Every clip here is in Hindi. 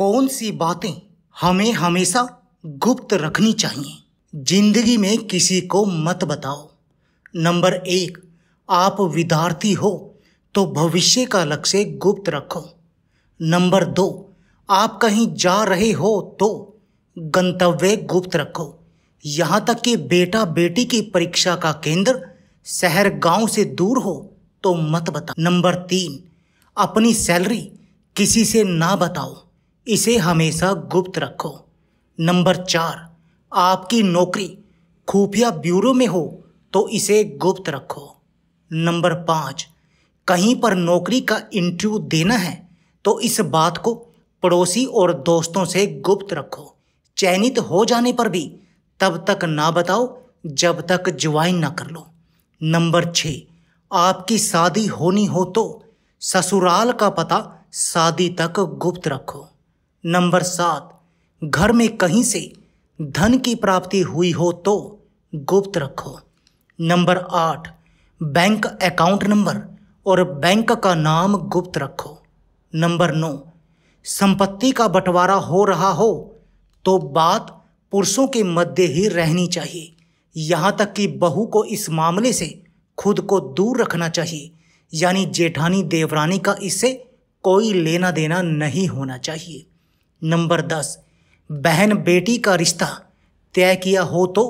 कौन सी बातें हमें हमेशा गुप्त रखनी चाहिए जिंदगी में किसी को मत बताओ नंबर एक आप विद्यार्थी हो तो भविष्य का लक्ष्य गुप्त रखो नंबर दो आप कहीं जा रहे हो तो गंतव्य गुप्त रखो यहाँ तक कि बेटा बेटी की परीक्षा का केंद्र शहर गांव से दूर हो तो मत बताओ नंबर तीन अपनी सैलरी किसी से ना बताओ इसे हमेशा गुप्त रखो नंबर चार आपकी नौकरी खुफिया ब्यूरो में हो तो इसे गुप्त रखो नंबर पाँच कहीं पर नौकरी का इंटरव्यू देना है तो इस बात को पड़ोसी और दोस्तों से गुप्त रखो चयनित हो जाने पर भी तब तक ना बताओ जब तक ज्वाइन ना कर लो नंबर छः आपकी शादी होनी हो तो ससुराल का पता शादी तक गुप्त रखो नंबर सात घर में कहीं से धन की प्राप्ति हुई हो तो गुप्त रखो नंबर आठ बैंक अकाउंट नंबर और बैंक का नाम गुप्त रखो नंबर नौ संपत्ति का बंटवारा हो रहा हो तो बात पुरुषों के मध्य ही रहनी चाहिए यहाँ तक कि बहू को इस मामले से खुद को दूर रखना चाहिए यानी जेठानी देवरानी का इससे कोई लेना देना नहीं होना चाहिए नंबर दस बहन बेटी का रिश्ता तय किया हो तो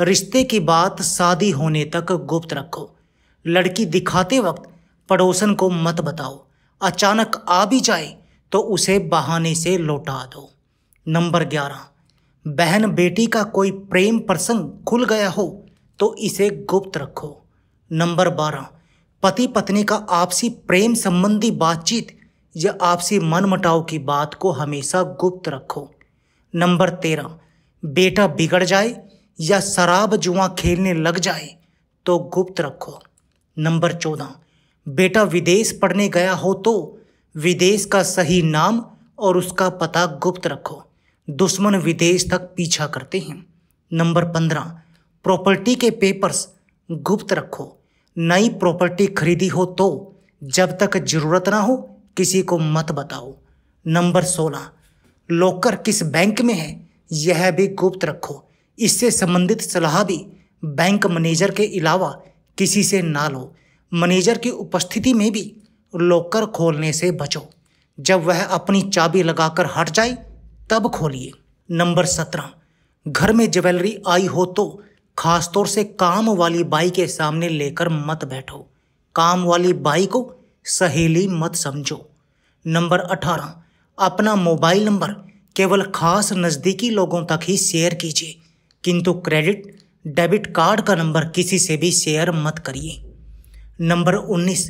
रिश्ते की बात शादी होने तक गुप्त रखो लड़की दिखाते वक्त पड़ोसन को मत बताओ अचानक आ भी जाए तो उसे बहाने से लौटा दो नंबर ग्यारह बहन बेटी का कोई प्रेम प्रसंग खुल गया हो तो इसे गुप्त रखो नंबर बारह पति पत्नी का आपसी प्रेम संबंधी बातचीत या आपसी मनमुटाव की बात को हमेशा गुप्त रखो नंबर तेरह बेटा बिगड़ जाए या शराब जुआ खेलने लग जाए तो गुप्त रखो नंबर चौदह बेटा विदेश पढ़ने गया हो तो विदेश का सही नाम और उसका पता गुप्त रखो दुश्मन विदेश तक पीछा करते हैं नंबर पंद्रह प्रॉपर्टी के पेपर्स गुप्त रखो नई प्रॉपर्टी खरीदी हो तो जब तक ज़रूरत ना हो किसी को मत बताओ नंबर सोलह लॉकर किस बैंक में है यह भी गुप्त रखो इससे संबंधित सलाह भी बैंक मैनेजर के अलावा किसी से ना लो मैनेजर की उपस्थिति में भी लॉकर खोलने से बचो जब वह अपनी चाबी लगाकर हट जाए तब खोलिए नंबर सत्रह घर में ज्वेलरी आई हो तो खासतौर से काम वाली बाई के सामने लेकर मत बैठो काम वाली बाई को सहेली मत समझो नंबर अठारह अपना मोबाइल नंबर केवल खास नज़दीकी लोगों तक ही शेयर कीजिए किंतु क्रेडिट डेबिट कार्ड का नंबर किसी से भी शेयर मत करिए नंबर उन्नीस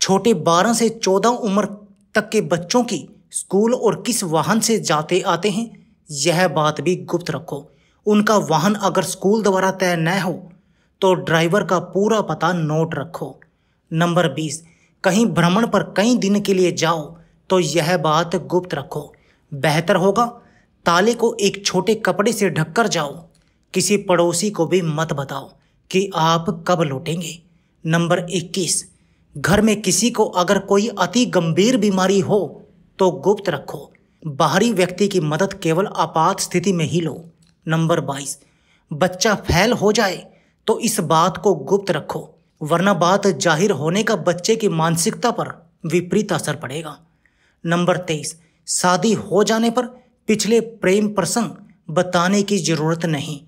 छोटे बारह से चौदह उम्र तक के बच्चों की स्कूल और किस वाहन से जाते आते हैं यह बात भी गुप्त रखो उनका वाहन अगर स्कूल द्वारा तय न हो तो ड्राइवर का पूरा पता नोट रखो नंबर बीस कहीं भ्रमण पर कई दिन के लिए जाओ तो यह बात गुप्त रखो बेहतर होगा ताले को एक छोटे कपड़े से ढककर जाओ किसी पड़ोसी को भी मत बताओ कि आप कब लौटेंगे नंबर 21 घर में किसी को अगर कोई अति गंभीर बीमारी हो तो गुप्त रखो बाहरी व्यक्ति की मदद केवल आपात स्थिति में ही लो नंबर 22 बच्चा फैल हो जाए तो इस बात को गुप्त रखो वरना बात जाहिर होने का बच्चे की मानसिकता पर विपरीत असर पड़ेगा नंबर तेईस शादी हो जाने पर पिछले प्रेम प्रसंग बताने की जरूरत नहीं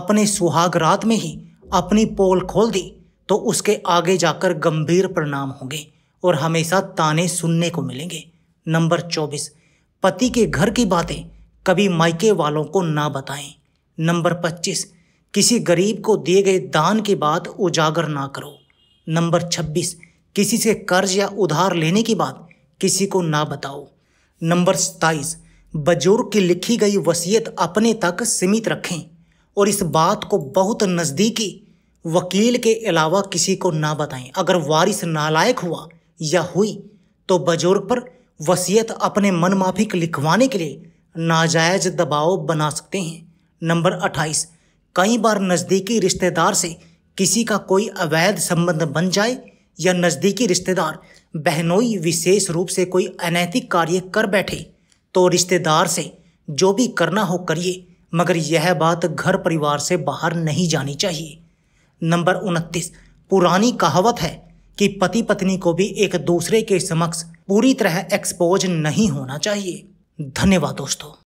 अपने सुहाग रात में ही अपनी पोल खोल दी तो उसके आगे जाकर गंभीर परिणाम होंगे और हमेशा ताने सुनने को मिलेंगे नंबर चौबीस पति के घर की बातें कभी मायके वालों को ना बताएं नंबर पच्चीस किसी गरीब को दिए गए दान की बात उजागर ना करो नंबर छब्बीस किसी से कर्ज या उधार लेने की बात किसी को ना बताओ नंबर सताईस बुजुर्ग की लिखी गई वसीयत अपने तक सीमित रखें और इस बात को बहुत नज़दीकी वकील के अलावा किसी को ना बताएं अगर वारिस नालायक हुआ या हुई तो बुजुर्ग पर वसीयत अपने मनमाफिक लिखवाने के लिए नाजायज दबाव बना सकते हैं नंबर अट्ठाईस कई बार नज़दीकी रिश्तेदार से किसी का कोई अवैध संबंध बन जाए या नज़दीकी रिश्तेदार बहनोई विशेष रूप से कोई अनैतिक कार्य कर बैठे तो रिश्तेदार से जो भी करना हो करिए मगर यह बात घर परिवार से बाहर नहीं जानी चाहिए नंबर उनतीस पुरानी कहावत है कि पति पत्नी को भी एक दूसरे के समक्ष पूरी तरह एक्सपोज नहीं होना चाहिए धन्यवाद दोस्तों